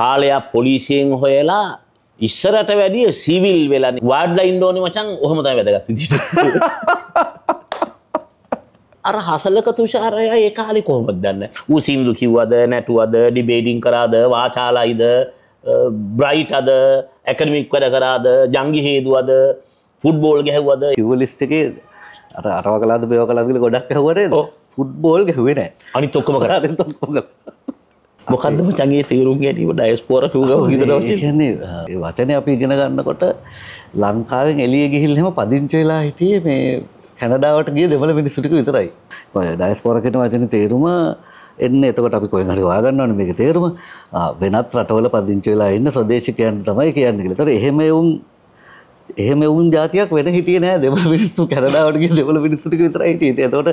කාලයක් පොලිසියෙන් හොයලා ඉස්සරට වැඩිය සිවිල් වෙලා වාඩ්ල ඉන්ඩෝනි මචන් ඔහොම තමයි වැදගත් විදිහට අර හසලක තුෂාරය ඒ කාලේ කොහොමද දන්නේ ඌ සින්දු කිව්වද නැටුවද ඩිබේටින් කරාද වාචාලයිද බ්‍රයිට් අද ඇකඩමික් වැඩ කරාද ජංගි හේදුවද ෆුඩ්බෝල් ගැහුවද යවලිස්ටගේ අර අරවකලාද බයෝකලාදල ගොඩක් ඇහුවට ෆුඩ්බෝල් ගැහුවෙන අනි තොක්කම කරාද තොක්කම මොකක්දම චගේ තේරුම් ගැනීම ඩයිස්පෝර ඒ වචනය අපි ඉගෙන ගන්නකොට ලංකාවෙන් එලිය ගිහිල්හෙම පදිංචවෙලා හිටිය මේ කැනඩාවට ගේ දෙමල මිනිස්සුටික විතරයි ඩයිස්පෝරකට වචන තේරුම එන්න එතකට අපි කොයි හරි වාගන්නවන මේක තේරුම වෙනත් රටවල පදිංචවෙලා ඉන්න සදේශකයන් තමයි කියන්න කලතර එහෙම එවුන් එහෙම එවුන් ජාතියක් වෙන හිටිය නෑ දෙවල මිනිස්සු කැනඩාවටගේ දෙවල මිනිස්සුටික විතර හිටියට එතකොට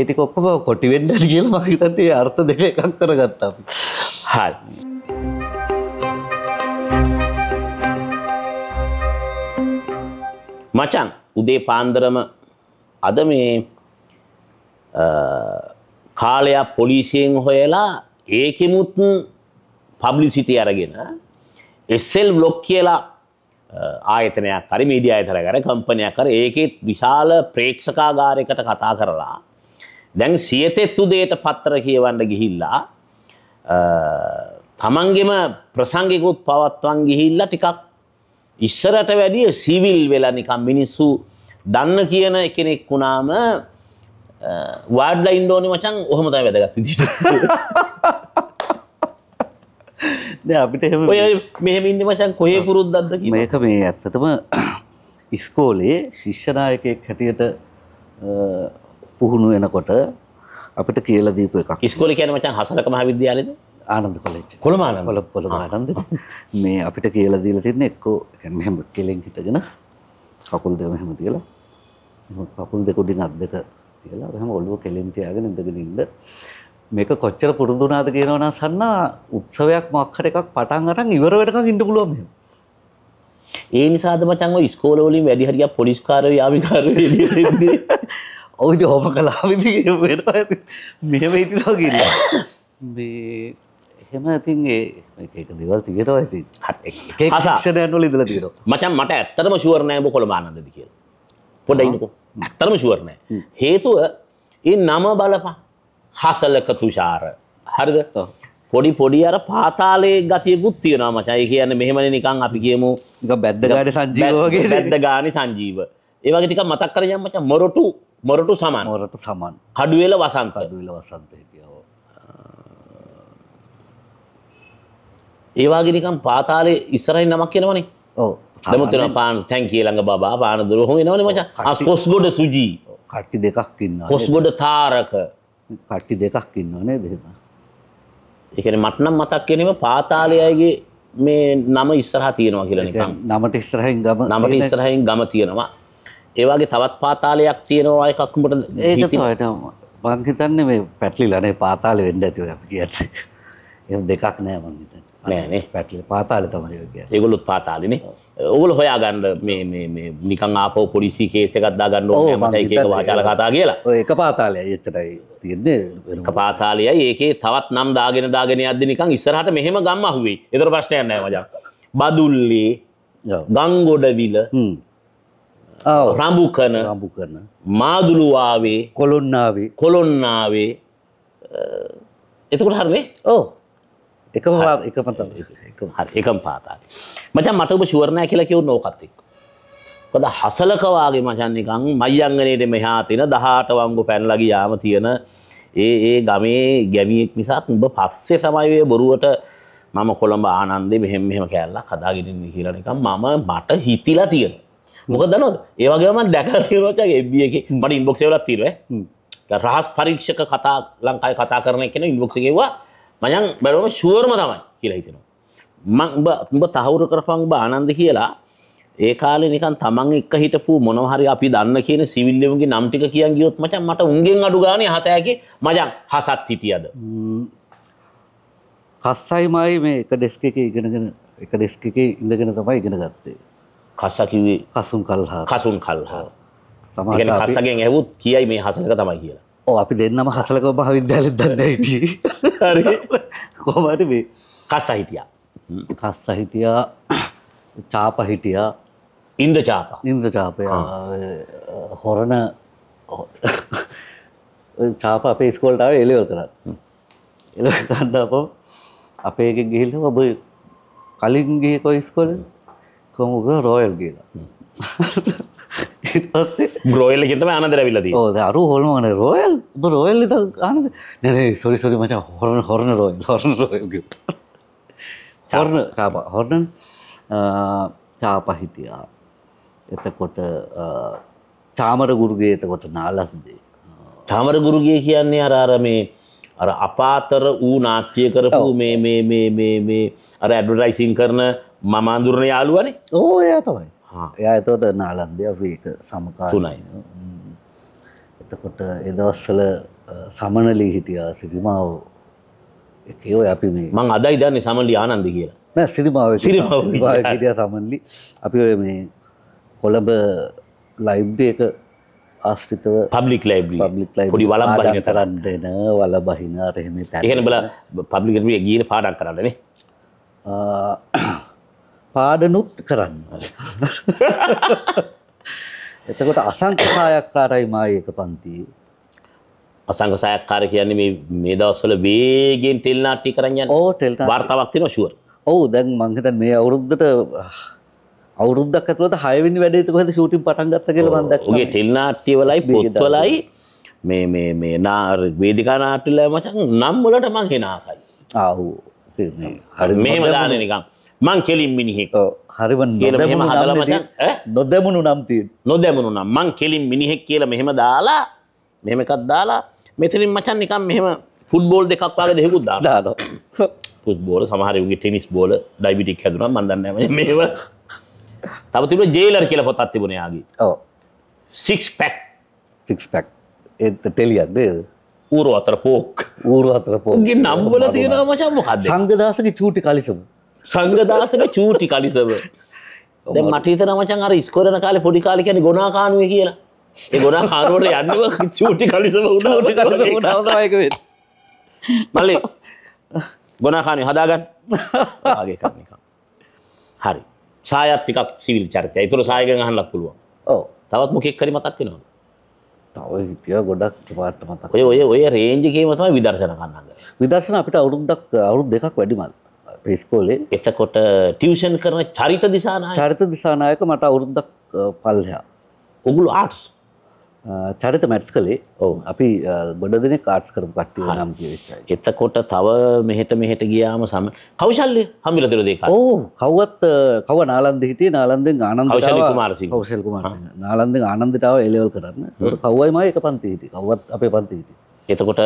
ඒටි කොක්කම කොටිවෙන්ඩ කියල මහිතන්ට අර්ථ දෙක එකක් කරගත්තා හල්. මචන් උදේ පාන්දරම අද මේ කාලයා පොලිසියෙන් හොයලා ඒකෙමුත් පබ්ලිසිටි අරගෙන එස්සෙල් බ්ලොක් කියලා ආයතනයක් හරි මීඩිය අයතන කර කම්පනයක් කර ඒකෙත් විශාල ප්‍රේක්ෂකාගාරයකට කතා කරලා දැන් සියතෙත්තු දේට පත්තර කියවන්න ගිහිල්ලා තමන්ගෙම ප්‍රසංගිකුත් පවත්වන් ගිහිල්ලා ටිකක් ඉස්සරට වැඩිය සිවිල් වෙලා නිකම් මිනිස්සු දන්න කියන එකෙනෙක් වුණාම වාඩ්ලයින්ඩෝනි මචන් ඔහොමතයි වැදගත් විදිට අපිට එම ඔය මෙහම ඉන්න මචන් කොය පුරුද්දක්ද මේක මේ ඇත්තටම ඉස්කෝලේ ශිෂ්‍යනායකයක් හැටියට පුහුණු වෙනකොට අපිට කියල දීප එකක් ස්කෝල කියන මචන් හසලක මහ විද්‍යාලද ආනන්ද කොලෙච් කොළමාන කොල කොළ ආනන්ද මේ අපිට කියල දීල තිරන එක්කෝ හැම කෙලෙන් හිටගෙන කකුල් දෙම හැම තියලා කකුල් දෙකොඩින් අත් දෙක කියලා හැම ඔලුව කෙලෙන් තියාගෙන ඉඳගෙන ඉන්න මේක කොච්චර පුරුදුනාද කියනවන සන්න උත්සවයක් මක්හට එකක් පටන් අරන් ඉවර වැඩකක් ඉට පුළුවන් ඒ නිසාද මචන්ව ස්කෝලවලින් වැඩිහරිය පොලිස්කාර යාවිකාර ඔයිද හොම කලාවිදි මෙමටලෝග එහෙම ඇතින් ඒ දෙවල් තිගෙනවා ඇති හසාෂනයනු ඉදල තිර මචන් මට ඇත්තරම ශුවරණයම කොළමානන්දද කියල පොඩයිනකෝ ඇත්තරම ශුවරණය හේතුව ඒ නම බලපා හසලක තුෂාර හරිද පොඩි පොඩි අර පාතාලේ ගතියකුත් තියෙනවා මචයි කියන්න මෙහෙමන නිකං අපි කියමු බැද්දගාඩ සංජීවගේ බැද්ද ගාන සංජීව ඒවගේ ටික මතක් කරයම් මච මොරටු මොරටු සමන් මොරට සමන් කඩුවෙල වසන්ත අඩුවෙල වසන්ත හිටියෝ ඒවාගේනිකම් පාතාලේ ඉස්සරයි නමක් කියනවනේ ඕ සමුතන පාන තැන් කියලඟ බා පාන දුරහම නවන මච අස්කොස් ගොඩ සුජී කට්ටි දෙකක් ඉන්න කොස්ගොඩ තාරක කට්ටි දෙකක් ඉන්න නේද එහෙම. ඒ කියන්නේ මට නම් මතක් වෙනේම පාතාලයයිගේ මේ නම ඉස්සරහා තියෙනවා කියලා නිකන්. නමට ඉස්සරහින් ගම නමට ඉස්සරහින් ගම තියෙනවා. ඒ වගේ තවත් පාතාලයක් තියෙනවා එකක් උඹට ඒක තමයි මං හිතන්නේ මේ පැටලිලා නේ පාතාලෙ වෙන්න ඇති ඔය අපි කියන්නේ. එහෙම දෙකක් නෑ මං හිතන්නේ. නෑනේ පැටල පාතාල තමයි ඒගොලුත් පාතාලන ඔවුල හොයා ගන්න නිකං ආපෝ පොලිසි කේසකත්දා ගන්න ඕ මට වාචාල කතා කියලා එක පාතාලය එච්චටයි තියන්නේ පාතාලයයි ඒකේ තවත් නම් දාගෙන දාගෙන අද නිකං ඉස්සරහට මෙහෙම ගම්ම හුවේ එතර ප්‍රශ්නයන්න මජා බදුල්ලේ ගංගොඩවිල රඹුකන රඹු කරන මාදුළුවාවේ කොළොන්නාවේ කොළොන්නාවේ එතකොට හරනේ ඕ එකම එකම එකම පාතා මචන් මට ඔබ ෂුවර්ණෑ කියලා කිව්ව නෝකත් එක්ක මොකද හසලක වාගේ මචන් නිකන් මයිංගනේට මෙහා තින 18 වංගු පැනලා ගියාම තියෙන ඒ ඒ ගමේ ගැමියෙක් නිසා ඔබ පස්සේ තමයි ඔය බොරුවට මම කොළඹ ආනන්දේ මෙහෙම මෙහෙම කෑල්ලක් හදාගෙන ඉන්නේ කියලා නිකන් මම මට හිතිලා තියෙන මොකද දන්නවද ඒ වගේම මම දැකලා තියෙනවා චගේ FB එකේ මට ඉන්බොක්ස් එකවලත් තියෙනවා රහස් පරීක්ෂක කතා ලංකාවේ කතා කරන එක්කෙනා ඉන්බොක්ස් එකේවා මයන් බැලුවම ෂුවර්ම තමයි කියලා හිතෙනවා. මං උඹ උඹ තහවුරු කරපන් උඹ ආනන්ද කියලා ඒ කාලේ නිකන් තමන් එක්ක හිටපු මොනවා හරි අපි දන්න කියන සිවිල්ලෙමුගේ නම් ටික කියන් ගියොත් මචං මට උන්ගෙන් අඩු ගානේ හතෑගේ මචං හසත් හිටියද? කස්සයිමයි මේ එක ඩෙස්ක් එකේ ඉගෙනගෙන එක ඩෙස්ක් එකේ ඉඳගෙන තමයි ඉගෙන ගත්තේ. කස්සා කිව්වේ කසුන් කල්හා. කසුන් කල්හා. සමහර කස්සගෙන් ඇහුවොත් කියයි මේ හසලක තමයි කියලා. අපි දෙන්නම හසලක භාවිද්‍යාලෙත් දන්න හිටිය කොමට මේ කස්ස හිටියා කස්ස හිටියා චාප හිටියා ඉන්ද චාප ඉන්ද චාපය හොරණ චාප අපේ ස්කෝල්ටාව එලිවල් කරත් එල කණ්ඩාප අපේ එක ගිහිල්ල ඔබ කලින්ගේ කොයිස්කොල කොමුග රෝයල් කියලා ග්‍රෝයල්ල ගෙතම අනද රැවිලද ඕද අරු හොල්මන රෝයල් රෝයල්ල අනද නැරේ සොරි සොරි මචා හොරන හොරන රෝය හොරන රෝය හොරන කාප හොරන චාපහිතියා එතකොට චාමර ගුරුගේ එතකොට නාලස්දේ තාමර ගුරුගේ කියන්නේ අරාර මේ අර අපාතර වූ නාට්‍යය කරපු මේ මේ මේ මේ අර ඇඩවටයිසින් කරන මම අඳුරණ යාළුවනේ ඕ එයා තමයි එයා එතකොට නාලන්දය අපිට සමකාලීනයි. එතකොට ඒ දවස්වල සමනලී හිටියා සිරිමාව එකේ ඔය අපි මේ මං අදයි දන්නේ සමනලී ආනන්ද කියලා. නෑ සිරිමාව සිරිමාව හිටියා සමනලී. අපි ඔය මේ කොළඹ ලයිබ්‍රරි එක ආශ්‍රිතව පබ්ලික් ලයිබ්‍රරි පබ්ලික් ලයිබ්‍රරි පොඩි වලම් බහින කරන්න එන වල බහින අර එහෙම තැන. එහෙනම් බලා පබ්ලික් ලයිබ්‍රරි ගියේ පාඩම් කරන්න නේ. පාඩනුත් කරන්න. එතකොට අසංක සායක්කාරයි මායක පන්ති. අසංක සායක්කාර කියන්නේ මේ මේ දවස්වල වේගෙන් ටෙල් නාට්‍ය කරන්න යන. ඔව් ටෙල් නාට්‍ය වර්තාවක් තියෙනවා ෂුවර්. ඔව් දැන් මං හිතන්නේ මේ අවුරුද්දට අවුරුද්දක් ඇතුළත 6 වෙනි වැඩේට කොහෙද ෂූටින් පටන් ගත්ත කියලා මං දැක්කා. ඔගේ ටෙල් නාට්‍ය වලයි පොත් වලයි මේ මේ මේ නා වේදිකා නාට්‍ය වල මචං නම් වලට මං හෙන ආසයි. ආ ඔව්. හරි. මෙහෙම දාන්නේ නිකන්. මං කෙලින් මිනිහෙක් හරිව නොදැමුණු නම්තිය නොදැමුණු නම් මං කෙලින් මිනිහෙක් කියල මෙහෙම දාලා මෙහෙමකත් දාලා මෙතනින් මචන් නිකම් මෙහෙම ෆුඩ්බෝල් දෙකක් වගේ දෙෙකුත් දාදාන පුද්බෝල සමහරයුගේ ටෙනිස් බෝල ඩයිබිටික් හැදුන මන්දන්න මේව තවතිබ ජේලර් කියල පොත් අත්තිබුණයාගේ සිික්ස් පැක් සිික්ස් පැක් එත ටෙලියක්ද ඌරු අතර පෝක් ඌරු අතර පෝගගේ නම්බල තියෙන මචම හද සංගදාසක චූටි කලිසමු සංගදාසක චූටි කඩිසම මටීතන මචන් අර ස්කොරන කාල පොඩි කාලි කැන ගොනාකානුව කියලා ඒ ගොනා කාරුවට යන්නව චූටි කලිසම උනාක මල්ලි ගොනාකානය හදාගන්න ගේ හරි සායත්තිකක් සිවිල් චරිතය තුර සායගෙන් අහන්නක් පුළුවන් ඕ තවත් මොකෙක් කරි මතක් වෙනවා තව හිටිය ගොඩක් පාට මතක් ඔය ඔය රේජකීම තමයි විදර්ශන කන්නන්න විදර්ශන අපිට අවුරුද්දක් අවුරුදු දෙකක් වැඩිමල් පිස්කෝලේ එතකොට ටියවෂන් කරන චරිත දිසානා චරිත දිසානායක මට අවුරුද්දක් පල්හා ඔගුලු ආට්ස් චරිත මැට්ස් කළේ ඔවු අපි ගොඩ දෙන කාට්ස් කරපු කට්ටිය නම් විච්චයි එතකොට තව මෙහෙට මෙහෙට ගියාම සම කෞශල්ලය හමිල දෙර දෙක ඕ කව්වත් කව නාලන්ද හිටියේ නාලන්දෙන් ආනන්ද කුමාරසි කෞශල් කුමාරසිංහ නාලන්දෙන් ආනන්දටාව එලෙවල් කරන්න කව්වයිමයි එක පන්ති හිටියේ කව්වත් අපේ පන්ති හිටියේ එතකොට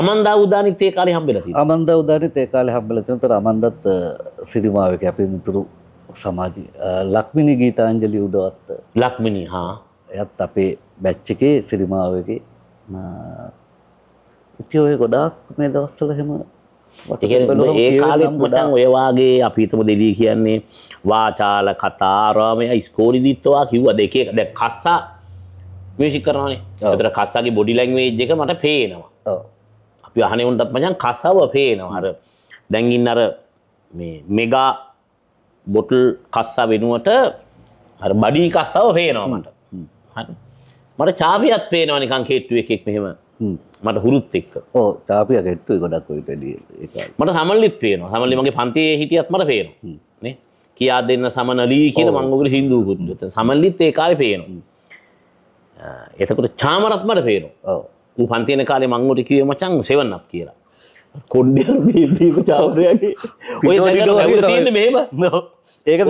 අමන්දා උදානිත් ඒ කාලේ හම්බෙලා තියෙනවා. අමන්දා උදානිත් ඒ කාලේ හම්බෙලා තියෙනවා. ඒතර අමන්දත් සිරිමාවක අපේ මිතුරු සමාජි ලක්මිනි ගීතාංජලි උඩවත් ලක්මිනි හා එයත් අපේ බැච් එකේ සිරිමාවකේ ඉතින් ඔය ගොඩාක් මේ දවස්වල එහෙම ඒ කාලෙත් මචං ඔය වාගේ අපි හිතමු දෙවිය කියන්නේ වාචාල කතා ආරාමය ස්කෝලි දිත්තවා කිව්වද එක එක දැන් කස්සා මියසික් කරනවානේ. ඒතර කස්සාගේ බොඩි ලැන්ග්වේජ් එක මට පේනවා. ඔව්. අපි අහනේ උන්ටත් මචං කස්සාව පේනවා. අර දැන් ඉන්න අර මේ මෙගා බොටල් කස්සා වෙනුවට අර බඩී කස්සාව පේනවා මට. හරි. මට චාපියත් පේනවා නිකන් කෙට්ටු එකෙක් මෙහෙම. මට හුරුත් එක්ක. ඔව් චාපිය කෙට්ටුවේ ගොඩක් ඔය පැඩිය ඒකයි. මට සමල්ලිත් පේනවා. සමල්ලි මගේ පන්තියේ හිටියත් මට පේනවා. නේ? කියා දෙන්න සමනලී කියලා මම ඔකට සින්දුවකුත්. සමල්ලිත් ඒ කාලේ පේනවා. එතකොට චාමරත්මට පේනවා පන්තියන කාලේ මංගුට කිව මචන් සෙවන්නක් කියලා කොඩ්ඩ චාවරයගේ මේම ඒක ඒක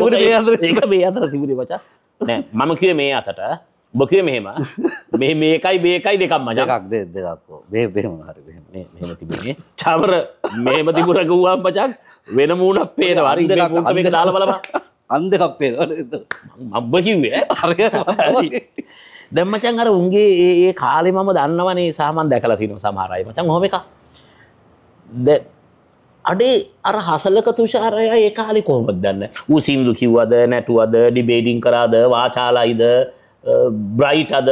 මේ අතර තිබරි පචා මම කිය මේ අතට බොකය මෙහෙම මේ මේකයි මේකයි දෙකක් මජකක් දෙදක්ෝ බේබේම හරි තිබේ චාමර මෙහෙම තිබුරකවාම් පචන් වෙන මූුණක් පේන වරි දාල බලවා අන්දකක් පේ අබ්බකිවේ අරය දැම්මචන් අර උන්ගේ ඒ කාලෙ මම දන්නවනේ සාමන් දැකලා තින සමහරයි මචන් හොම එක ද අඩේ අර හසලක තුෂාරය ඒ කාලෙ කොහොමද දන්න ඌ සින්දු කිව්වද නැටුවද ඩිබේඩිං කරාද වාචාලයිද බ්‍රයිට් අද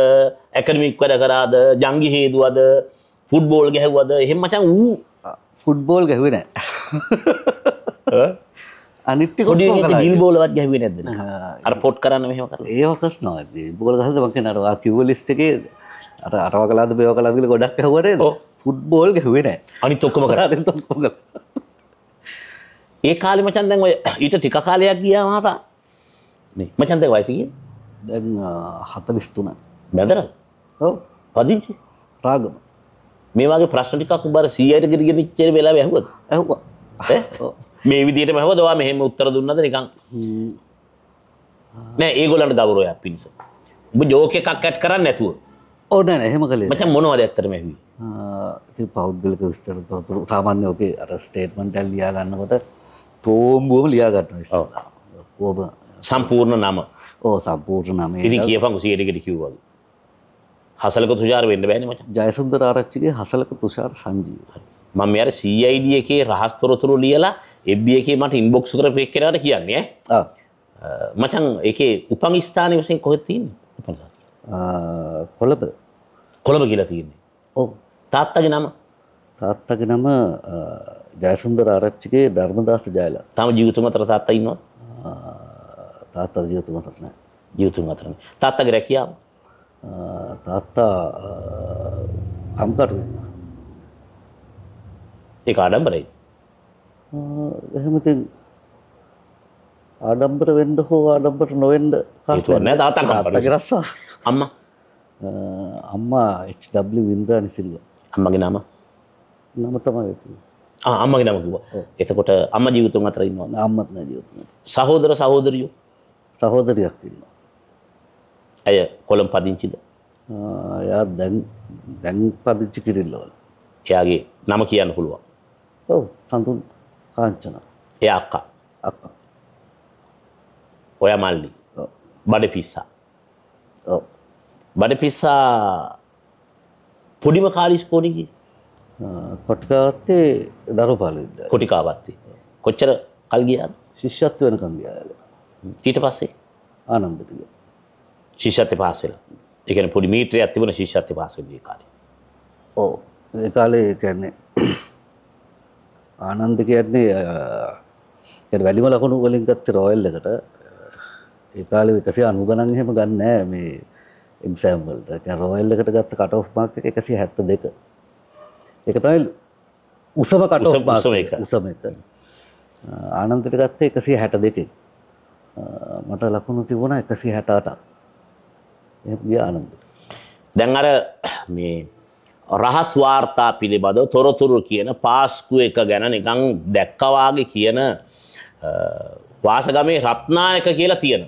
ඇකනමික් වැඩ කරාද ජංගි හේදුවද ෆුඩ්බෝල් ගැහවද එහෙම මචන් වූ ෆුඩ්බෝල් ගැහුවෙන අනිත්තික ගිල් බෝලවත් ගැහුවේ නැද අර පොට් කරන්න මෙහම කර ඒකස් නො බෝල ගහද මක නවා කිවලිස්ට් එකේ අර අරව කලාද බයව කලාදල ගොඩක් හවට ෆුට්බෝල් ගැහුවේ නෑ අනි තොක්කම කර තොක්කො ඒ කාලි මචන් දැන් ඔය ඊට ටික කාලයක් ගිය මතා මචන්තය වයිසිගේ දැන් හත විස්තුන බැදර පදිංචි රාගම මේවාගේ ප්‍රශ්ටිකක් බර සීයට ගරිගෙන චර වෙලා ඇහුවත් ඇහවා මේ විදියට මහව දවා මෙහෙම උත්තර දුන්නද නිකං නෑ ඒගොලන්ට ගෞරෝයක් පිණිස ඔබ ජෝක එකක් ඇට් කරන්න නැතුව ඕන එහෙම කලේ මච මොනවද ඇත්තරම ඇහි පෞද්ගලක විස්තර තොරතුරු සාමාන්‍ය ඔකේ අර ස්ටේට්මන්ට ඇල් ලියා ගන්නකොට තෝම්බුවම ලියා ගන්නවා ඕබ සම්පූර්ණ නම ඕ සම්පූර්ණ නම ඉතින් කියපන් කුසියටකට කිව්වගේ හසලක තුෂාර වෙන්න බෑනේ මචං ජයසුන්දර ආරච්චිගේ හසලක තුෂාර සංජීව හරි මම අර සයිඩ එකේ රහස්තොරතුරු ලියලා එබ්බ එකේ මට ඉන්බොක්ස් කර පෙක් කරට කියන්නේ මචන් එකේ උපන් ස්ථානය වසෙන් කොහෙත්තින් කොළඹ කොළඹ කියලා තියන්නේ ඕ තාත්තගේ නම තාත්තගේ නම ජයසුන්දර ආරච්චිගේ ධර්මදාස ජයලා තම ජීවිතම අතර තාත්තා ඉන්නවා තාත්තා ජීවිතම අතර නෑ ජීවිතම අතර නෑ තාත්තගේ රැකියාව තාත්තා කම්කරුවෙක් ඒක ආඩම්බරයි. එහෙම ආඩම්බර වෙන්න හෝ ආඩම්බර නොවෙන්න හේතුවක් නෑ තාත්තා කම්පණ කරස්සා අම්මා අම්මා HW වින්ද්‍රානි සිල්වා අම්මගේ නම නම තමයි ආ අම්මගේ නම කිව්වා එතකොට අම්මා ජීවිතුන් අතර ඉන්නවා අම්මත් නෑ ජීවිතුන් සහෝදර සහෝදරියෝ සහෝදරියක් ඉන්නවා අය කොළඹ පදිංචිද එයා දැන් දැන් පදිංචි කිරිල්ලවල එයාගේ නම කියන්න පුළුවන් ඔව් සඳුන් කාංචන. එයා අක්කා. අක්කා. ඔයා මල්ලි. ඔව්. බඩ පිස්සා. ඔව්. බඩ පිස්සා පොඩිම කාලේ ඉස්කෝලේ ගියේ. කොටිකාවත්තේ දරුපාලෙද්ද. කොටිකාවත්තේ. කොච්චර කල් ගියාද? ශිෂ්‍යත්ව වෙනකන් ගියා. ඊට පස්සේ ආනන්දට ගියා. ශිෂ්‍යත්ව පාස් වෙලා. ඒ කියන්නේ පොඩි මීටරයක් තිබුණ ශිෂ්‍යත්ව පාස් වෙලා ඒ කාලේ. ඔව්. ඒ කාලේ කියන්නේ ආනන්ද කියන්නේ වැඩිම ලකුණු වලින් ගත්ත රොයල් එකට ඒ කාලේ 190 ගණන් එහෙම ගන්න නෑ මේ එක්සැම්පල් එක. ඒ කියන්නේ රොයල් එකට ගත්ත කට් ඔෆ් මාක් එක 172. ඒක තමයි උසම කට් ඔෆ් මාක් උසම එක. ආනන්දට ගත්තේ 162. මට ලකුණු තිබුණා 168ක්. එහෙම ගියා ආනන්දට. දැන් අර මේ රහස් වාර්තා පිළිබඳව තොරතුරු කියන පාස්කු එක ගැන නිකං දැක්කවාගේ කියන වාසගමේ රත්නායක කියලා තියෙන.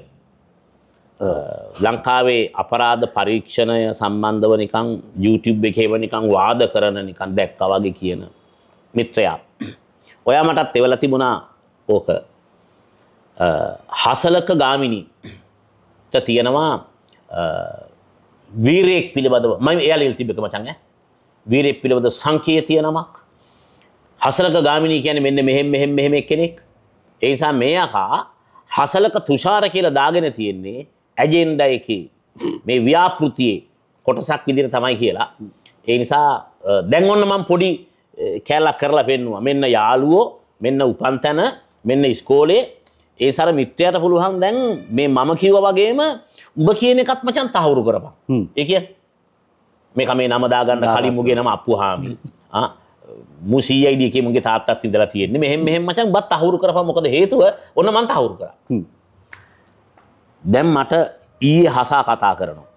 ලංකාවේ අපරාධ පරීක්ෂණය සම්බන්ධව නිකං YouTube එකේම නිකං වාද කරන නිකන් දැක්කවාගේ කියන මිත්‍රයා. ඔයා මටත් එවල තිබුණා ඕක හසලක ගාමිණීට තියෙනවා වීරයෙක් පිළිබඳව මම එයාලා ඉල් තිබ්බක මචං ඈ වීරය පිළිබඳ සංකේතිය නමක්. හසලක ගාමිණී කියන්නේ මෙන්න මෙහෙම මෙහෙම මෙහෙම කෙනෙක්. ඒ නිසා මේ අකා හසලක තුෂාර කියලා දාගෙන තියෙන්නේ ඇජෙන්ඩා එකේ මේ ව්‍යාපෘතියේ කොටසක් විදිහට තමයි කියලා. ඒ නිසා දැන් ඔන්න මම පොඩි කැලක් කරලා පෙන්නවා. මෙන්න යාළුවෝ, මෙන්න උපන්තන, මෙන්න ඉස්කෝලේ. ඒ සර මිත්‍රයාට පුළුවන් දැන් මේ මම කිව්වා වගේම ඔබ කියන එකත් මචන් තහවුරු කරපන්. ඒ කියන්නේ මේක මේ නමදාගන්න කලින් මුගේ නම අප්පුහාමි මුසීයිඩියක මගේ තාත්තත් ඉදලා තියෙන්නේ මෙහෙම මෙහෙම මචන් බත් අහුරු කරප මොකද හේතුව ඔන්න මන්ත අහුරු කර දැම් මට ඊයේ හසා කතා කරනවා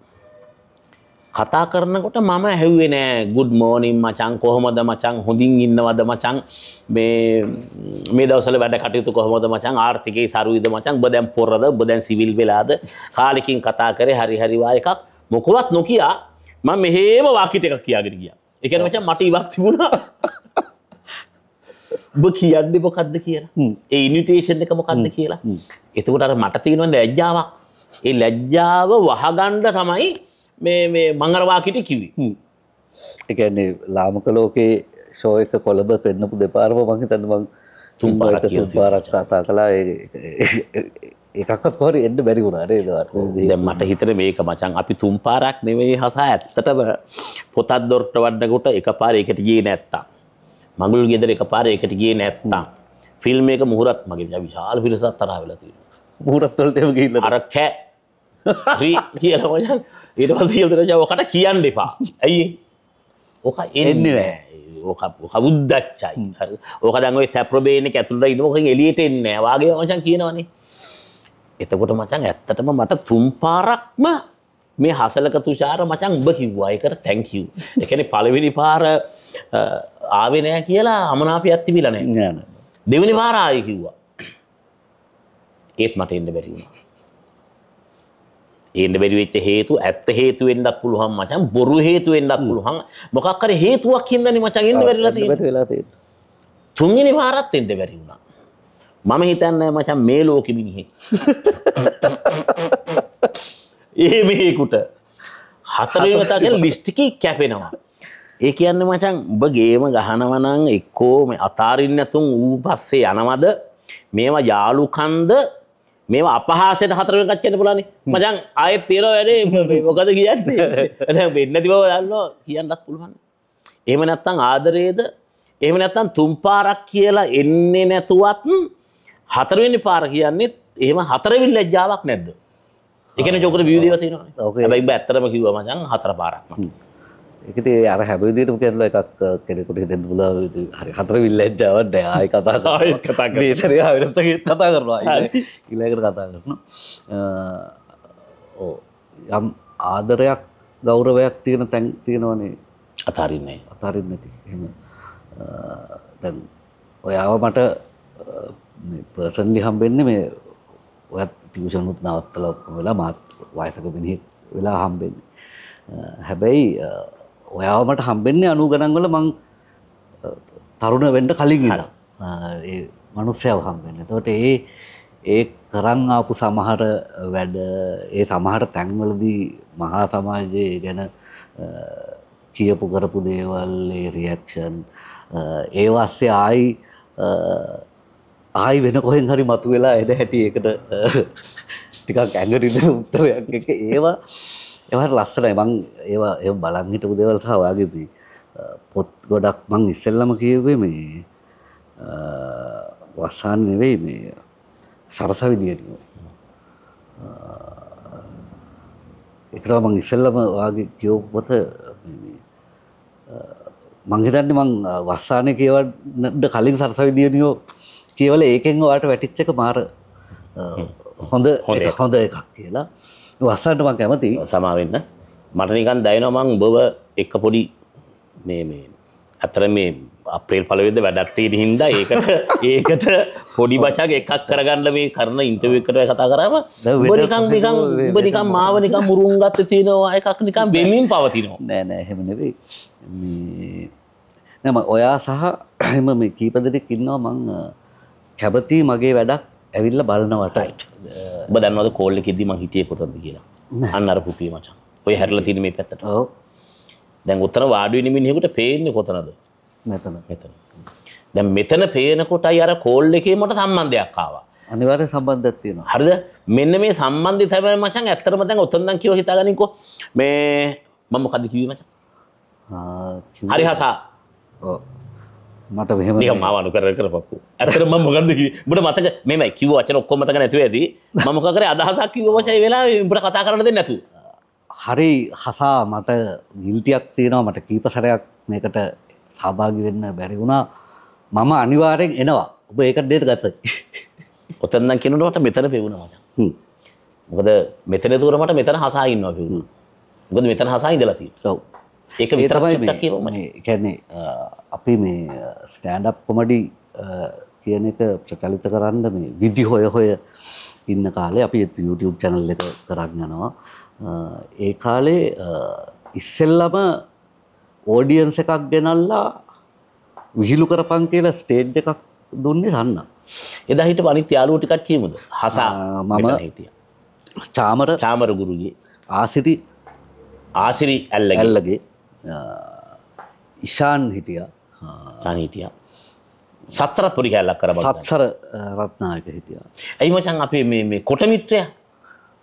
කතා කරනකොට මම ඇහුවේ නෑ ගුඩ් මෝනිම් මචං කොහොමද මචං හොඳින් ඉන්නවද මචං මේ මේ දවසල වැඩ කටයුතු කොහොමද මචං ආර්ථිකයේ සරුවිද මචං බදැම් පොරද බදැන් සිවිල් වෙලාද කාලෙකින් කතා කරේ හරි හරිවා එකක් මොකුවත් නොකයා ම මෙහෙම වාකිට එකක් කියාගෙන ගිය එකන වච මට ඉවක් තිබුණා ඔබ කියන්න මොකක්ද කියලා ඒ ඉනිටේෂන් එක මොකක්ද කියලා එතකොට අර මට තියෙනවද ලැජ්ජාවක් ඒ ලැජ්ජාව වහගණ්ඩ තමයි මේ මංගරවාකිට කිවි එකන්නේ ලාමක ලෝකේ ශෝ එක කොළඹ පෙන්නපු දෙපාරම මහිතන්න මං තුම්පාරක් තුම්පාරක් කතා කලා එකක්ත් කොර එන්න බැරි වුණා නේද දැන් මට හිතෙන මේක මචං අපි තුන් පාරක් නෙමෙයි හසා ඇත්තටම පොතක් දොරට වඩනකොට එකපාර එකට ගියේ නැත්තම් මඟුල් ගෙදර එකපාර එකට ගියේ නැත්තම් ෆිල්ම් එක මුහුරත් මගේ විශාල පිරිසක් තරහ වෙලා තියෙනවා මුහුරත් වලට එහෙම ගිහිල්ලා අර කෑ කියලා මචං ඊට පස්සේ ඉතන ඔකට කියන්න එපා ඇයි ඕක එන්නේ නැහැ ඕක කවුද්දච්චයි ඕක දැන් ඔය තැප්‍රබේනෙක ඇතුළට ඉන්න ඕකෙන් එළියට එන්නේ නැහැ වාගේ මචං කියනවනේ එතකොට මචං ඇත්තටම මට තුන් පාරක්ම මේ හසලක තුෂාර මචං උඹ කිව්වා ඒකට thank you. ඒ කියන්නේ පළවෙනි පාර ආවේ නෑ කියලා අමනාපයක් තිබිලා නෑ. දෙවෙනි පාර ආයි කිව්වා. ඒත් මට එන්න බැරි වුණා. එන්න බැරි වෙච්ච හේතු ඇත්ත හේතු වෙන්නත් පුළුවන් මචං බොරු හේතු වෙන්නත් පුළුවන්. මොකක් හරි හේතුවක් හින්දානේ මචං එන්න බැරිලා තියෙන්නේ. තුන්වෙනි පාරත් එන්න බැරි වුණා. මම හිතන්නේ මචන් මේ ලෝකෙ මිනිහෙක්. ඒ මෙහෙකුට හතරවෙනි වතාව කියන්නේ ලිස්ට් එකේ කැපෙනවා. ඒ කියන්නේ මචං ඔබ ගේම ගහනවා නම් එක්කෝ මේ අතාරින්න නැතුන් ඌ පස්සේ යනවද? මේවා යාළුකන්ද මේවා අපහාසයට හතරවෙනි එකක් කියන්න පුළානේ. මචං ආයෙත් තියන වැඩේ මොකද කියන්නේ? දැන් වෙන්නේ නැති බව දන්නවා කියන්නත් පුළුවන්. එහෙම නැත්නම් ආදරේද? එහෙම නැත්නම් තුම්පාරක් කියලා එන්නේ නැතුවත් හතරවෙනි පාර කියන්නේ එහෙම හතරවිල් ලැජ්ජාවක් නැද්ද? ඒ කියන්නේ චෝකර විවිධව තියෙනවා. ඔක හැබැයි බෑ ඇත්තටම කිව්වා මචං හතර පාරක් මට. ඒක ඉතින් අර හැම විදිහටම කියනවා එකක් කෙනෙකුට හිතෙන්න පුළුවන් හරි හතරවිල් ලැජ්ජාවක් නෑ ආයි කතා කරනවා. ආයෙත් කතා කරනවා. මේ ඉතින් ආයෙත් කතා කරනවා. ඊළඟට කතා කරනවා. ඕ යම් ආදරයක් ගෞරවයක් තියෙන තැන් තියෙනවනේ. අතාරින්නේ. අතාරින්නේ නැති. එහෙම දැන් ඔයාව මට පර්සන්ලි හම්බෙන්න මේ ඔත් ටියෂනුත් නවත්තල ඔක්කොම වෙලා මාත් වයසක මිනිහෙක් වෙලා හම්බෙන්නේ හැබැයි ඔයාමට හම්බෙන්නේ අනු ගණන්වල මං තරුණ වෙන්ට කලින් ඉලා මනුස්සයව හම්බෙන්න තොට ඒ ඒ කරන් ආපු සමහර වැඩ ඒ සමහට තැන්වලදී මහා සමාජයේ ගැන කියපු කරපු දේවල් රියක්ෂන් ඒවස්සේ ආයි ආයි වෙන කොහෙන් හරි මතුවෙලා එන හැටි ඒකට ටිකක් ඇඟට ඉඳන උත්තරයක් එක ඒවා ඒවට ලස්සනයි මං ඒවා ඒ බලන් හිටපු දේවල් සහ ඔයාගේ මේ පොත් ගොඩක් මං ඉස්සෙල්ලම කියුවේ මේ වස්සාන නෙවෙයි මේ සරසවිදියට එක තමයි මං ඉස්සෙල්ලම ඔයාගේ කියවපු පොත මං හිතන්නේ මං වස්සානේ කියවන්න කලින් සරසවිදියනියෝ කියවල ඒකෙන් වාට වැටිච්චක මාර හොඳ හොඳ එකක් කියලා වස්සන්ට මං කැමති සමාවෙන්න මටනිකන් දයනොමං බව එක්ක පොඩි මේ මේ ඇතර මේ අපේල් පලවෙද වැඩත්තේ හින්ද ඒකට ඒකට පොඩි බචාග එකක් කරගන්න මේ කරන ඉන්ටව කර කතා කරම නිකම් නිකම් බනිකම් මාව නිකම් මුරුන්ගත්ත තියෙනවා එකක් නිකම් බෙමින් පවතිනවා නෑනෑ හෙමනෙවෙයි නම ඔයා සහ එම මේ කීපදරෙක් ඉන්නවා මං කැබති මගේ වැඩක් ඇවිල්ල බලනවටයිට ඔබ දන්නවද කෝල්ල කිෙදදි ම හිටිය කොතද කියලා අන්නර පුපිය මචා ඔය හැරල තින මේ පැත්තට දැන් උත්තර වාඩුවනිමිනිෙකුට පේන්නේ කොතනද මෙතන මෙතන දැ මෙතන පේනකොට අර කෝල් එකේ මට සම්බන්ධයක් කාවා අනිවාර සම්බන්ධත්තියෙන හරිද මෙන්න මේ සම්බන්ධ තැබයි මචන් ඇත්තරම දැන් ඔත්තන්දන් කියව හිතාගනිකො මේ මම මොකද කිවීමච හරි හසා ඕ මට මෙහම මාවනු කර කර පක්කු ඇතර ම මොකද බට මතක මෙම කිව වචන ඔක්කොමතක නැතිවේදී මමකර අදහසක් කිව වචය වෙලා බට කතා කරනද නැතු හරි හසා මට ගිල්තියක් තියෙනවා මට කීප සරයක් මේකට සභාගි වෙන්න බැරි වුණා මම අනිවාරයෙන් එනවා ඔබ ඒකට දේත ගත්ත ඔතන්න කෙනනට මෙතර පෙවුණවාට මොකද මෙතන තුරමට මෙතන හසා ඉන්නවා පෙවුණු ගොද මෙතන හසා ඉදලති ඔව් ඒක විතරයි කියවම කැන්නේ අපි මේ ස්ටෑන්ඩප් කොමඩි කියන එක ප්‍රචලිත කරන්න මේ විදි හොය හොය ඉන්න කාලේ අපි YouTube චැනල් එක කරන්න යනවා ඒ කාලේ ඉස්සෙල්ලම ඕඩියන්ස එකක් ගෙනල්ලා විහිලු කරපන් කියලා ස්ටේජ් එකක් දුන්නේ සන්න එදා හිට අනිත් යාළුවෝ ටිකක් කියමුද හසා මම හිටියා චාමර චාමර ගුරුගේ ආසිරි ආසිරි ඇල්ලගේ ඇල්ලගේ ඉෂාන් හිටිය සානීටිය සත්සරත් පොඩි කැල්ලක් කර සත්සර රත්නායක හිටිය ඇයි මචන් අපේ මේ කොට මිත්‍රය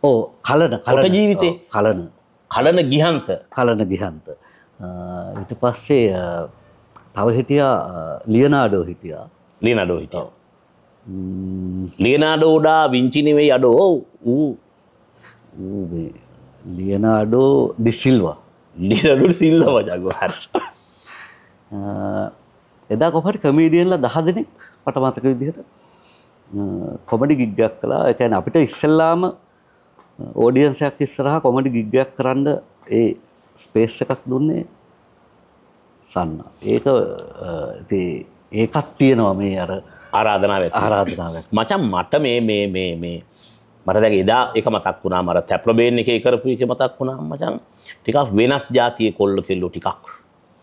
ඕ කලන කලට ජීවිතය කලන කලන ගිහන්ත කලන ගිහන්ත ඊට පස්සේ තව හිටියා ලියනාඩෝ හිටියා ලියනඩෝ හිටිය ලියනාඩෝඩා විංචිනවෙයි අඩෝ ඌ ලියනාඩෝ ඩිසිල්වා ඩිරලුට සිල්ල වජගෝ හැට එදා කොපට කමීඩියල්ල දහ දෙනෙක් පට මතක විදිහට කොමඩි ගිග්ගයක් කලා එකන අපිට ඉස්සල්ලාම ඕඩියන්සයක් ඉස්සරහා කොමඩි ගිග්ගයක් කරන්න ඒ ස්පේස් එකක් දුන්නේ සන්න ඒක ඒකත් තියෙනවා මේ අර ආරාධනාව ආරාධනාව මචන් මට මේ මේ මේ මේ මට දැන් එදා එක මතක් වුණා මර තැප්‍රබේන් එකේ කරපු එක මතක් වුණා මචං ටිකක් වෙනස් જાතියේ කොල්ල කෙල්ලෝ ටිකක්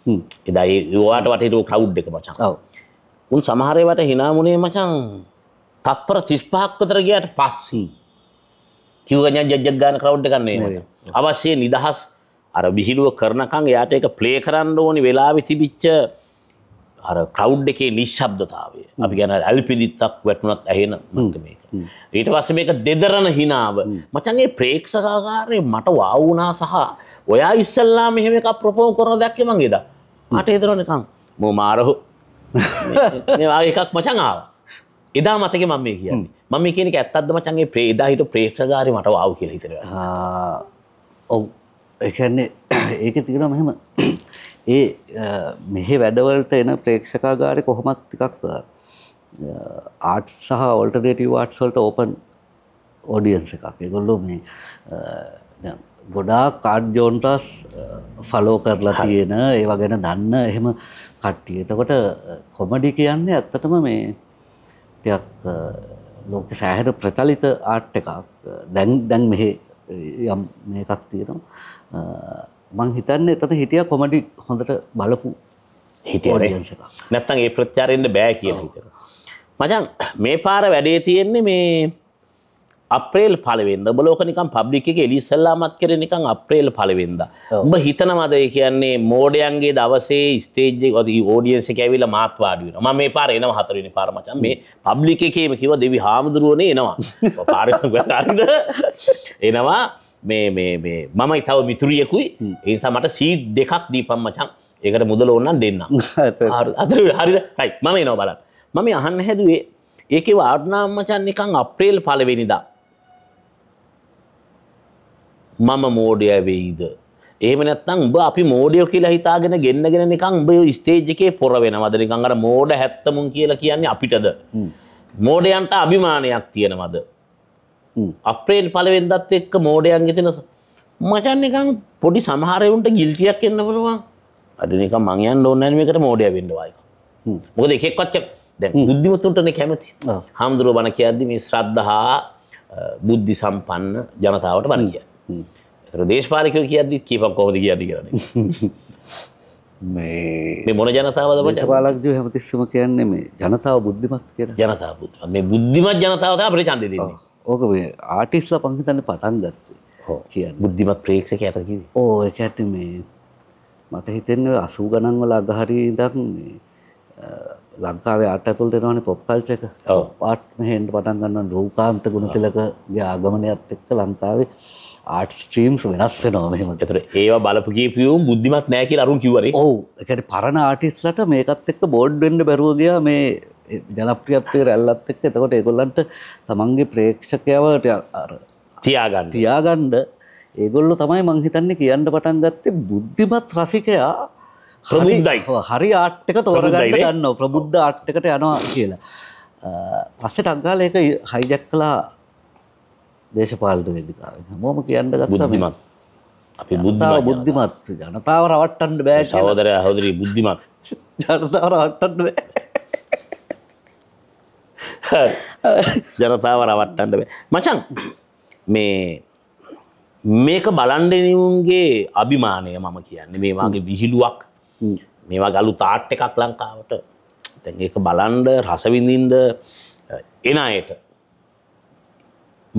හ්ම් එදා ඒ ඔයාට වටේට ක්‍රවුඩ් එක මචං ඔව් උන් සමහර ඒවාට hina මුනේ මචං තත්පර 35ක් විතර ගියාට පස්සේ කිව්ව ගණන් ජජ් ගාන ක්‍රවුඩ් එකක් නේ අවශ්‍ය නිදහස් අර විහිළුව කරනකම් එයාට ඒක ප්ලේ කරන්න ඕනි වෙලාවේ තිබිච්ච හර කවු් එකේ නිශ්ශබ්දතාවය අපි ගැන ඇල්පිදිත්තක් වැටුනත් ඇහෙන මටමේ ඊට පස්ස මේක දෙදරන හිනාව මචන්ගේ ප්‍රේක්ෂකාකාරය මට වාවුනා සහ ඔයා ඉස්සල්ලා මෙහෙම එකක් ප්‍රපෝ කරන දැක්ක මගේද මට ඒදරනකං මෝ මාරහු එකක් මචංආාව එදා මතක මම මේ කියන්නේ මම කියනක ඇත්තද මචන්ගේ ප්‍රේදා හිට ප්‍රේක්ෂකාරය මට වාව කියල හිතර ඔව් එකන්නේ ඒක තිබෙන මෙහෙම ඒ මෙහි වැඩවලට එන ප්‍රේක්ෂකාගාරය කොහොමත් ටිකක් ආට් සහ ඔල්ටනේටිව් ආට්ස් වලට ඕපන් ඔඩියන්ස් එකක්. ඒගොල්ලෝ මේ ගොඩාක් කාඩ් ජෝන්ටස් ෆලෝ කරලා තියෙන ඒවා ගැන දන්න එහෙම කට්ටිය. එතකොට කොමඩි කියන්නේ ඇත්තටම මේ ටිකක් ලෝක සෑහෙන ප්‍රචලිත ආට් එකක්. දැන් දැන් මෙහි යම් මේකක් තියෙනවා. මං හිතන්න එතන හිටිය කොමඩි හොඳට බලපු හිටිය නැත්තන් ඒ ප්‍රචාරෙන්ට බෑ කියන හිතර. මචන් මේ පාර වැඩේ තියෙන්නේ මේ අප්‍රේල් පලවෙන්ද බලෝකනිකම් පබ්ලික එක එලිසල්ලාමත් කර නිකං අප්‍රේල් පලවෙන්ද. උඹ හිතනමදය කියන්නේ මෝඩයන්ගේ දවසේ ස්ටේජ් ෝඩියන්ස කැවිල මාත්වාඩුවෙන ම මේ පාර එනව හතරනි පාරමචන් මේ පබ්ලික එකේම කිව දෙවි හාමුදුරුවනේ එනවා පාර එනවා මේ මම ඉතාව මිතුරියෙකුයි ඒසා මට සීට් දෙකක් දීපම් මචන් ඒකට මුදල ඔන්නන් දෙන්න අතර හරි යි මම එනෝ බලන්න මම අහන්න හැදුවේ ඒක වාර්නාම්මචන් නිකං අප්‍රේල් පලවෙනිදා මම මෝඩය වෙයිද ඒමනත්තං උඹ අපි මෝඩියෝ කියලා හිතාගෙන ගෙන්න්නගෙන නිකං බය ස්තේජකේ පොර වෙනවද නිකං අර මෝඩ හැත්තමුන් කියලා කියන්නේ අපිටද මෝඩයන්ට අභිමානයක් තියෙනවද අප්‍රේල් පලවෙදත් එක්ක මෝඩයන් ගෙතිෙන මචන් එකන් පොඩි සමහරයවුන්ට ගිල්ටියක් එන්න පුළුවන් අඩනික මංයන් ඕන්නෑනකට මෝඩය වෙන්ඩවායක මොකද එකෙක්වච්ච දැ බුද්ධිමතුන්ටන කැමති හාමුදුරුව බණ කියද්දි මේ ශ්‍රද්ධහා බුද්ධි සම්පන්න ජනතාවට බණ කිය දේශපාලකය කියද්දි කීපක් කෝද කියදි කරන මේ මොන ජනතාවද පාලක්ද හැමතිස්සම කියන්නේ මේ ජනතාව බුද්ධිමත් කියෙන ජනතාව මේ බුද්ධිමත් ජනතාවතා ප්‍රචන්දදන්නේ ඕක ආටිස්ල පංහිතන්න පටන් ගත්ත කිය බුද්ධිමත් ප්‍රේක්ෂක ඇට ඕ එක ඇට මේ මට හිතෙන්නේ අසූ ගණන් වල අගහරි ඉඳන් මේ ලංකාවේ අට ඇතුළට එනවනේ පොප් කල්චර් එක පාට් මෙහෙන් පටන් ගන්න රූපාන්ත ගුණතිලකගේ ආගමනයත් එක්ක ලංකාවේ ආට ස්ට්‍රීම්ස් වෙනස් වෙනවා මෙහම තර ඒවා බලපු කියපියෝ බුද්ධිමත් නෑ කියල අරුන් කිවර ඕ එකට පරණ ආටිස්ලට මේකත් එක්ක බෝඩ්ඩෙන්ඩ බැරුවගයා මේ ජනප්‍රියත්වය රැල්ලත් එක්ක එතකොට එකොල්ලන්ට තමන්ගේ ප්‍රේක්ෂකයාවට තියාගන්න තියාගන්ඩ ඒගොල්ලො තමයි මංහිතන්නේ කියන්න පටන් ගත්තේ බුද්ධිමත් රසිකයා හරි ආට්ටක තෝරගන්න ගන්න ප්‍රබුද්ධ ආට්ටකට යනවා කියලා පස්සෙට අක්ගාල එක හයිජැක් කලා දේශපාලට වේදිකාවෙන් හමෝම කියන්න ගත්තම අපි බුද්ධාව බුද්ධිමත් ජනතාව රවට්ටන්න බෑ සහෝදර හෝදරී බුද්ධිමත් ජනතාව රවට්ටන්න ජනතාව රවට්ටන්න බෑ මචන් මේ මේක බලන්ඩනිවුන්ගේ අභිමානය මම කියන්න මේවාගේ විහිළුවක් මේවා ගලු තාට් එකක් ලංකාවට තැඒ බලන්ඩ රසවිඳින්ද එන අයට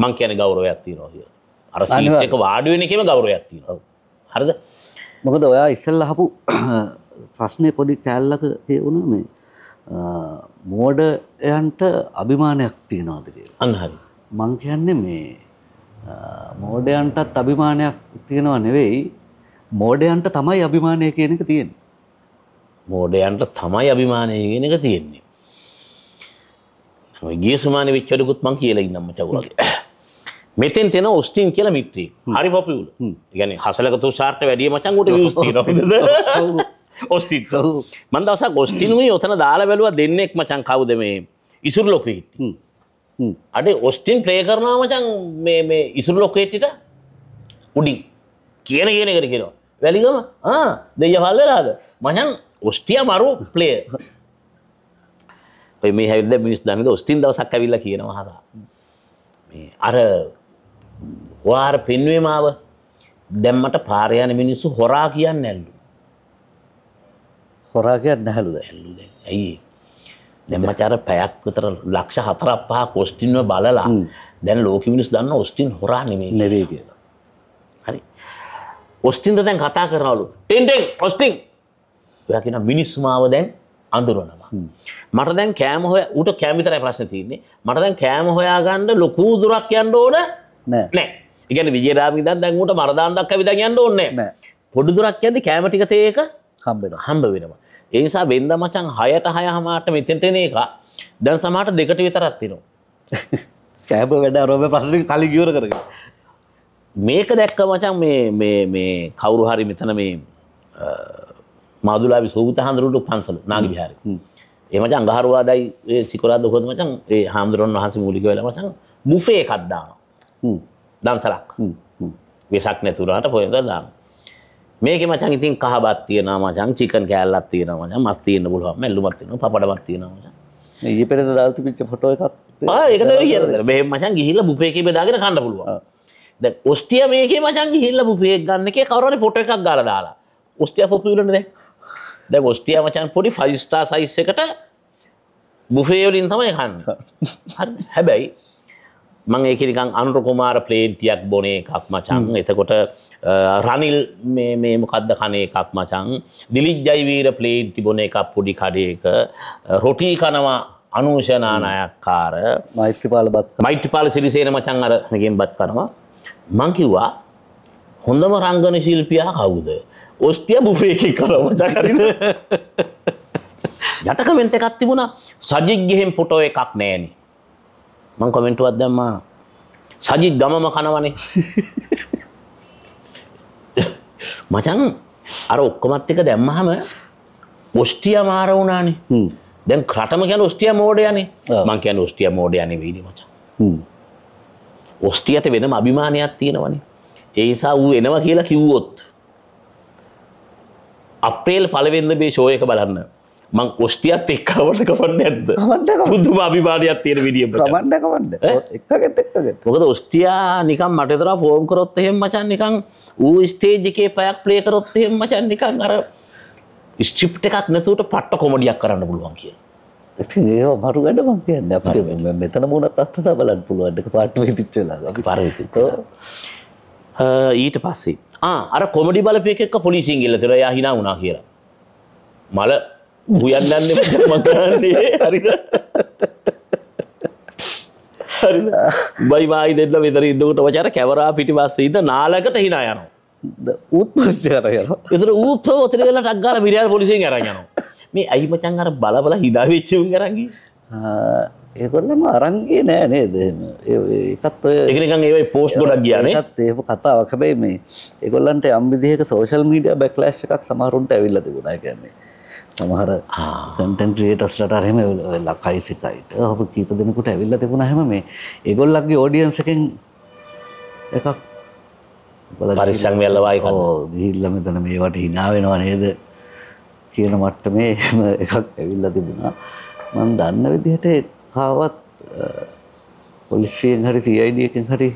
මං කියන ගෞරවයක් තියෙනවා කියලා. අර සීට් එක වාඩි වෙන එකේම ගෞරවයක් තියෙනවා. හරිද? මොකද ඔයා ඉස්සෙල්ලා අහපු ප්‍රශ්නේ පොඩි කැලලක තියුණා මේ මෝඩයන්ට අභිමානයක් තියෙනවාද කියලා. අන්න හරි. මං කියන්නේ මේ මෝඩයන්ටත් අභිමානයක් තියෙනවා නෙවෙයි මෝඩයන්ට තමයි අභිමානය කියන එක තියෙන්නේ. මෝඩයන්ට තමයි අභිමානය කියන එක තියෙන්නේ. ගිය සුමාන විච්චඩකුත් මං කියලා ඉන්නම්ම චවුලගේ. මෙතෙන් එන ඔස්ටින් කියල මිත්‍රී හරි පපිවුල ගැන හසලකතු සාර්ට වැඩිය මචන් ගොට ස් ඔස්ටිත් මන්දස ගොස්ටිනුයි ඔතන දාලා බැලුව දෙන්නෙක් මචන් කවුද මේ ඉසුර ලොක හිටි අඩ ඔස්ටින් ප්‍රේ කරනා මචන් මේ ඉසුර ලොකේට්ටිට උඩින් කියන කියන කර කියෙනවා වැලිගම දෙය පල්ලලාද මචන් ඔස්ටිය මරු ප්ලේ මේ හැවිද මිනිස් දන්න ඔස්ටින් දවසක් ඇවිල්ල කියනවා හදා අර වාර පෙන්වීමාව දැම්මට පාරයන මිනිස්සු හොරා කියන්න ඇල්ලු. හොරා කියන්න හැලුද හැල්ලුද ඇයි දෙමට අර පැයක් විතර ලක්ෂ හතරක් පහ කොස්ටින්ව බලලා දැන් ලෝක මිනිස් දන්න ඔස්ටින් හොරා නෙමේ නෙවේ කියලා. හරි ඔස්ටින්ට දැන් කතා කරනවලු ටෙන්ටෙන් ඔස්ටිං ඔයා කියන මිනිස්සුමාව දැන් අඳුරනවා. මට දැන් කෑම හොය ඌට කෑම විතරයි ප්‍රශ්නේ තියෙන්නේ. මට දැන් කෑම හොයාගන්න ලොකු දුරක් යන්න ඕන නෑ එකන විජරාමිදන් දැන්ට මරදාන්දක් විද ගන්න ඕන්න පොඩිදුරක් ඇද කෑමටික තේක හම්බෙන හම්බ වෙනවා. ඒනිසා වෙන්ද මචන් හයට හය හමාට මෙතෙන්ටන එක දැන් සමට දෙකට විතරත්තිනවා. කෑබ වැඩ රෝම පසට කලි ගියර කරග. මේක දැක්ක මචන් මේ කවුරු හරි මෙතන මේ මාදුලාවි සූතහන්දරුට පන්සල නාග විහාරි. එමච අඟහරවාදයි සිකරා දොකොත් මචන් ඒ හාමුදුරන් වහස මූලික වෙල මචන් මුෆේ කද්දාවා. දම් සලක් වෙසක් නැතුරට පොයද දාන්න මේක මචන් ඉතින් කහබත් තියෙනවා මචන් චිකන් කෑල්ලක් තියෙනවා මචන් මස් තියෙන්න පුළුවන් මැල්ලුමක් තියෙනවා පපඩමක් තියෙනවා මචන් ඊයේ පෙරේද දාලා තිබිච්ච ෆොටෝ එකක් ආ ඒක තමයි කියන්නේ මේ මචන් ගිහිල්ලා බුපේකේ බෙදාගෙන කන්න පුළුවන් දැන් ඔස්ටියා මේකේ මචන් ගිහිල්ලා බුපේක් ගන්න එකේ කවුරු හරි ෆොටෝ එකක් ගාලා දාලා ඔස්ටියා පොපියුලර් නේ දැන් ඔස්ටියා මචන් පොඩි 5 ස්ටාර් සයිස් එකට බුෆේ වලින් තමයි කන්නේ හරි හැබැයි මං ඒක නිකන් අනුර කුමාර ප්ලේන්ටියක් බොන එකක් මචං එතකොට රනිල් මේ මේ මොකද්ද කන එකක් මචං දිලිජ්ජයි වීර ප්ලේන්ටි බොන එකක් පොඩි කඩේක රොටි කනවා අනුෂනානායක්කාර මෛත්‍රීපාල බත් මෛත්‍රීපාල සිරිසේන මචං අර මගෙන් බත් කරනවා මං කිව්වා හොඳම රංගන ශිල්පියා කවුද ඔස්තිය බුෆේකි කරව මචං යට කමෙන්ට් එකක් තිබුණා සජිත් ගෙහෙන් ෆොටෝ එකක් නෑනේ මං කොමෙන්ටුවත් දැම්මා සජිත් ගමම කනවනේ මචන් අර ඔක්කොමත් එක දැම්මහම ඔස්ටිය මාර වුණානේ දැන් රටම කියන ඔස්ටිය මෝඩයනේ මං කියන ඔස්ටිය මෝඩයනේ වෙයිද මචන් ඔස්ටියට වෙනම අභිමානයක් තියෙනවනේ ඒ නිසා ඌ එනවා කියලා කිව්වොත් අප්‍රේල් පළවෙනිද මේ ෂෝ එක බලන්න මං කොෂ්ටියත් එක්කවට කවන්න ඇද කමට බුදුම අභිමානයක් තියෙන විඩිය කමන්න කවන්න එකගටක්ගට මොකද ඔස්ටියා නිකම් මටතර ෆෝම් කරොත් එහෙම මචන් නිකං ඌ ස්තේජිකේ පැයක් ප්‍රේ කරොත් එහෙම මචන් නිකං අර ස්චිප්ට එකක් නැතුවට පට්ට කොමඩියක් කරන්න පුළුවන් කිය ඒ මරු වැඩ මං කියන්න අප මෙතන මුණත් අත්තත බලන් පුළුවන්ට පාට්ුව තිච්චලා පර ඊට පස්සේ අර කොමඩි බලපයක පොලිසින් ඉල්ලතර යහිනා වුණා කියලා මල උයන්නන්න මකාන්නේ හරිද බයිවායි දෙන්න විතර ඉන්නකට වචර කැවරා පිටි පස්සේද නාලකට හිනා යන උත්පතිරයන එතර ූත්ත ඔතර වෙල ටක්ගල මිරියල් පොලිසිෙන් අරයන මේ ඇයි මචන් අර බලබල හිදාවිච්චුම් කරගි ඒකොල්ලම අරංගේ නෑ නේද එකත් එකනිකන් ඒ පෝස්් ගොඩක් කියන ඒත් ඒ කතාවක් හැබයි මේ එකොල්ලන්ට අම්බිදිහක සෝෂල් මීඩිය බැක්ලෑශ් එකක් සමහරුන්ට ඇවිල්ලති ගුණා කියන්නේ සමහර කටන් ක්‍රේටස්ට අරහෙම ලකයි සිතයිට ඔහ කීප දෙනකුට ඇවිල්ල තිබුණ හැම මේ ඒගොල්ලක්ගේ ෝඩියන්ස එකෙන් එකක් පරිසං වෙල්ලවයි හෝ ගිල්ල මෙතන මේවට හිනාවෙනවා නේද කියන මට්ට මේ එකක් ඇවිල්ල තිබුණා මන් දන්න විදිහට කාවත් පොලිසියෙන් හරි තියයිඩියකින් හරි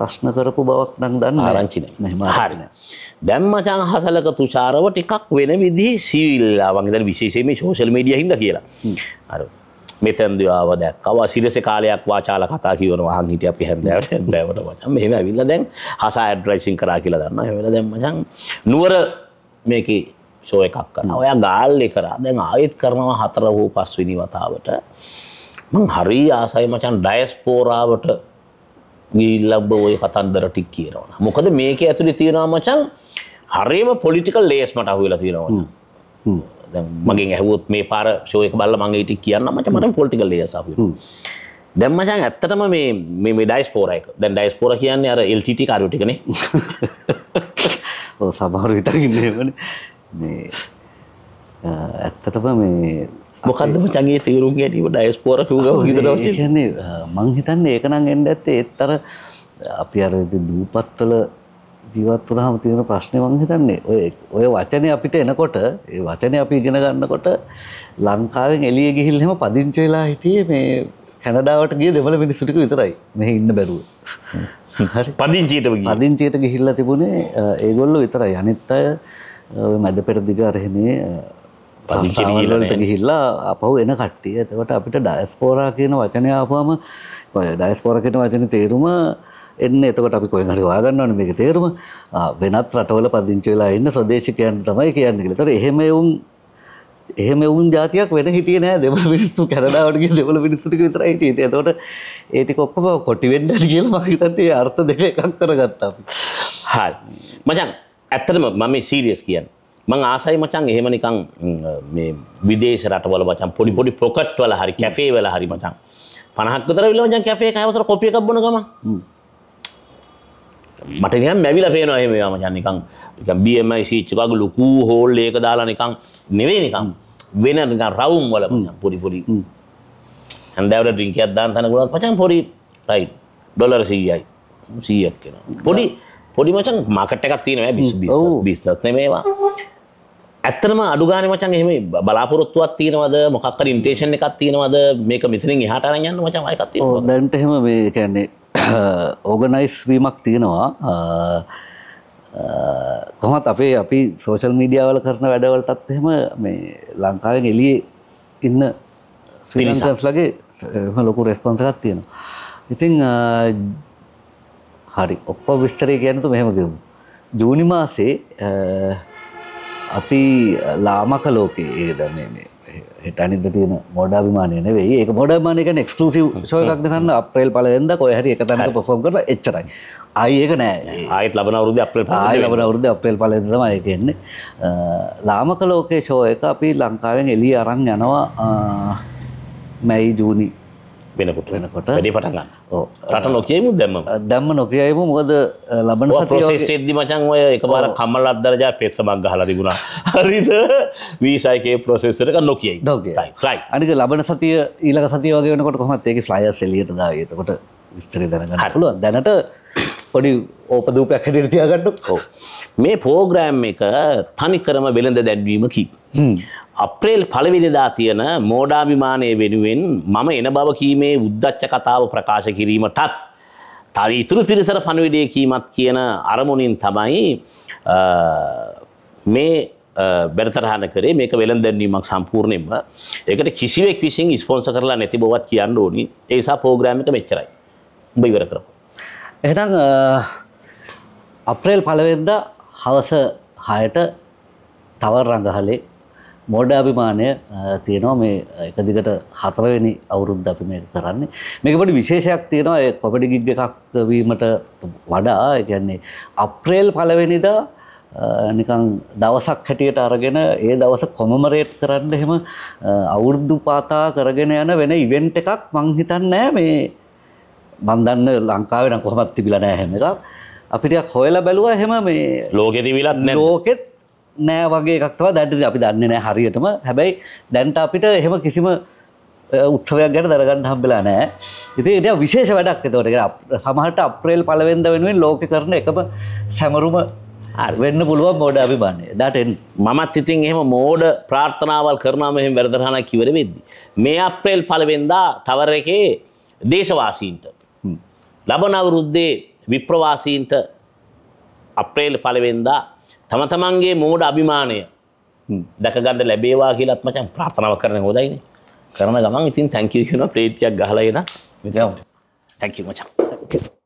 ප්‍රශ්න කරපු බවක් නම් දන්න ආරංචි හරි දැන් මචං හසලක තුෂාරව ටිකක් වෙන විදිහේ සීවිල්ලාවන් දැන් විශේෂයෙන් මේ සෝෂල් මීඩියා හින්දා කියලා. අර මෙතෙන්දී ආව දැක්කවා සිරස කාලයක් වාචාල කතා කියවන වහන් හිටිය අපි හැන්දෑවට හැන්දෑවට මචං මෙහෙම ඇවිල්ලා දැන් හසා ඇඩ්වර්ටයිසින් කරා කියලා දන්නවා. ඒ වෙලාව දැන් මචං නුවර මේකේ ෂෝ එකක් කරනවා. ඔයා ගාල්ලේ කරා. දැන් ආයෙත් කරනවා හතර හෝ පස්වෙනි වතාවට. මං හරි ආසයි මචං ඩයස්පෝරාවට ගිල්ලබ ඔය කතන්දර ටික් කියනවා. මොකද මේක ඇතුළි තියෙනවා මචන් හරිම පොලිටිකල් ලේස්මට අහුවෙලා තියෙනවා. මගේ ඇහුවොත් මේ පාර ෂෝයක බල්ල මගේ ටික් කියන්න මට මට පොලිටිකල් ලේස් අහුවෙලා. දැන් මචන් ඇත්තටම මේ මේ මේ ඩයිස්පෝරා එක. දැන් ඩයිස්පෝරා කියන්නේ අර LTT කාරයෝ ටිකනේ. ඔව් සමහර විතර ඉන්නේ මේ ඇත්තටම මේ මොකද මචන්ගේ තේරුම් ගැනීම ඩයිස්පෝර කියන්නේ මංහිතන්න ඒකනම් එන්ඩ ඇත්තේ එත්තර අපි අර දූපත්වල ජීවත් වනාහම තියෙන ප්‍රශ්නය මංහිතන්නේ ඔය ඔය වචනය අපිට එනකොට ඒ වචනය අපි ඉගෙන ගන්නකොට ලංකාවෙන් එලිය ගිහිල්හෙම පදිංච වෙලා හිටියේ මේ කැනඩාවට ගිය දෙමළ මිනිස්සුටික විතරයි මෙහි ඉන්න බැරුව පදිංචීට පදිංචීට ගිහිල්ලා තිබුණේ ඒගොල්ලො විතරයි අනිත් අය මැද පෙර දිග අරහෙනේ පසාවලට ගිහිල්ලා අපහු එන කට්ටිය එතකොට අපිට ඩයිස්පෝරා කියන වචනය ආපුවම ඩයිස්පෝරකට වචන තේරුම එන්න එතකොට අපි කොහෙන් හරි හොයාගන්නවනේ මේකේ තේරුම වෙනත් රටවල පදිංචි වෙලා ඉන්න ස්වදේශිකයන් තමයි කියන්නේ කියලා. ඒතර එහෙම වුන් එහෙම වුන් ජාතියක් වෙන හිටියේ නෑ දෙමළ මිනිස්සු කැනඩාවට ගිහ දෙමළ මිනිස්සු ටික විතරයි හිටියේ. එතකොට ඒ ටික ඔක්කොම කොටි වෙන්න කියලා මම හිතන්නේ ඒ අර්ථ දෙක එකක් කරගත්තා අපි. හරි. මචං ඇත්තටම මම සීරියස් කියන්නේ. මං ආසයි මචන් එහෙම නිකං විදේශ රටවල මචන් පොඩි පොඩි පොකට් වල හරි කැෆේ වල හරි මචන් පනහක් විතර විල මචන් කැෆේ කයවසර කොපිය එකක් බොන ගම මට නිකන් මැවිලා පේනවා එහෙම ඒවා මචන් නිකන් නිකන් BMI සීච් එකක ලොකු හෝල් එක දාලා නිකන් නෙවෙයි නිකන් වෙන නිකන් රවුම් වල මචන් පොඩි පොඩි හන්දෑවට ඩ්‍රින්ක් එකක් දාන්න තනකුණත් මචන් පොඩි රයිට් ඩොලර් 100යි 100ක් වෙනවා පොඩි පොඩි මචන් මකට එකක් තියෙනවා බිස් මේවා ඇත්තනම අඩුගාන මචන් එහෙම බලාපොරොත්තුවක් තියෙනවද මොකක්කර ඉන්ටේෂන් එකක් තියෙනවද මේක මෙතරින් එහාට අරන් යන්න මචන් අයකත් දැන්ට එහෙම මේ කියන්නේ ඕගනයිස් වීමක් තියෙනවා කොහොමත් අපේ අපි සෝෂල් මීඩියාවල කරන වැඩවලටත් එහෙම මේ ලංකාවෙන් එළියේ ඉන්න ෆිලිසන්ස් ලගේ ලොකු රෙස්පොන්සකක් තියෙනවා ඉතින් හරි ඔක්කොම විස්තරය කියන්න තු මෙහෙම ගමු. ජූනි මාසේ අපි ලාමක ලෝකේ ඒක දන්නේ හෙට අනිද්ද තියෙන මොඩාභිමානය නෙවෙයි ඒක මොඩාමානය කියන්නේ එක්ස්ක්ලූසිව් ෂෝ එකක් නිසාන අප්‍රේල් පළවෙනිදා කොහේ හරි එක තැනක පර්ෆෝම් කරලා එච්චරයි. ආයි ඒක නෑ. ආයිත් ලබන අවුරුද්දේ අප්‍රේල් පළවෙනිදා. ආයි ලබන අවුරුද්දේ අප්‍රේල් පළවෙනිදා තමයි ඒක එන්නේ. ලාමක ලෝකේ ෂෝ එක අපි ලංකාවෙන් එළිය අරන් යනවා මැයි ජූනි වෙනකොට වෙනකොට වැඩි පටන් ගන්න. ඔව්. රට නොකියෙමු දැම්මම. දැම්ම නොකියෙමු මොකද ලබන සතිය ප්‍රොසෙස් එද්දි මචං ඔය එකපාර කම්මල් අද්දරජා පෙත්සමක් ගහලා තිබුණා. හරිද? VSIK ප්‍රොසෙස් එක නොකියෙයි. Right right. අනික ලබන සතිය ඊළඟ සතිය වගේ වෙනකොට කොහොමද ඒකේ ෆ්ලයර්ස් එළියට දාවේ. එතකොට විස්තර දැනගන්න පුළුවන්. දැනට පොඩි ඕපදූපයක් හැටියට තියාගන්න. ඔව්. මේ පෝග්‍රෑම් එක තනිකරම වෙළඳ දැන්වීම කි. අප්‍රේල් පළවෙනිදා තියෙන මෝඩාභිමානය වෙනුවෙන් මම එන බව කීමේ උද්දච්ච කතාව ප්‍රකාශ කිරීමටත් තව ඉතුරු පිරිසර පණවිඩය කීමත් කියන අරමුණින් තමයි මේ බැරතරහන කරේ මේක වෙළඳැන්වීමක් සම්පූර්ණයෙන්ම ඒකට කිසිවෙක් විසින් ස්පොන්සර් කරලා නැති බවත් කියන්න ඕනි ඒ නිසා ප්‍රෝග්‍රෑම් එක මෙච්චරයි උඹ ඉවර කරපො එහෙනම් අප්‍රේල් පළවෙනිදා හවස 6ට ටවර් රඟහලේ මෝඩාභිමානය තියෙනවා මේ එක දිගට හතරවෙනි අවුරුද්ද අපි මේ කරන්නේ. මේක පොඩි විශේෂයක් තියෙනවා ඒ කොපඩි ගිග් එකක් වීමට වඩා ඒ කියන්නේ අප්‍රේල් පළවෙනිදා නිකන් දවසක් හැටියට අරගෙන ඒ දවස කොමමරේට් කරන්න එහෙම අවුරුදු පාතා කරගෙන යන වෙන ඉවෙන්ට් එකක් මං හිතන්නේ මේ මං දන්න ලංකාවේ නම් කොහොමවත් තිබිලා නැහැ හැම එකක්. අපිට හොයලා බැලුවා එහෙම මේ ලෝකෙ තිබිලත් නැහැ. ලෝකෙත් නෑ වගේ එකක්තව දැන්ට අපි දන්න නෑ හරියටම හැබැයි දැන්ට අපිට එහෙම කිසිම උත්සවයක් ගැන දරගන්න හම්බෙලා නෑ ඉති එට විශේෂ වැඩක් එතවට සමහට අප්‍රේල් පලවෙද වෙනුවෙන් ලෝක කරන එකම සැමරුම වෙන්න පුළුවන් මෝඩ අභිමානය දට මමත් ඉතින් එහෙම මෝඩ ප්‍රාර්ථනාවල් කරනාම එහෙම වැරදරහන කිවර වෙද්දි. මේ අප්‍රේල් පලවෙන්දා තවර එකේ දේශවාසීන්ට. ලබනවුරුද්දේ විප්‍රවාසීන්ට අප්‍රේල් පලවෙන්දා තම තමන්ගේ මෝඩ අභිමානය දැකගන්න ලැබේවා කියලත් මචන් ප්‍රාථනාව කරන හොදයින කරන ගමන් ඉතින් තැංකිව කියන ප්‍රේටියක් ගහලයින තැංකිව මචන්.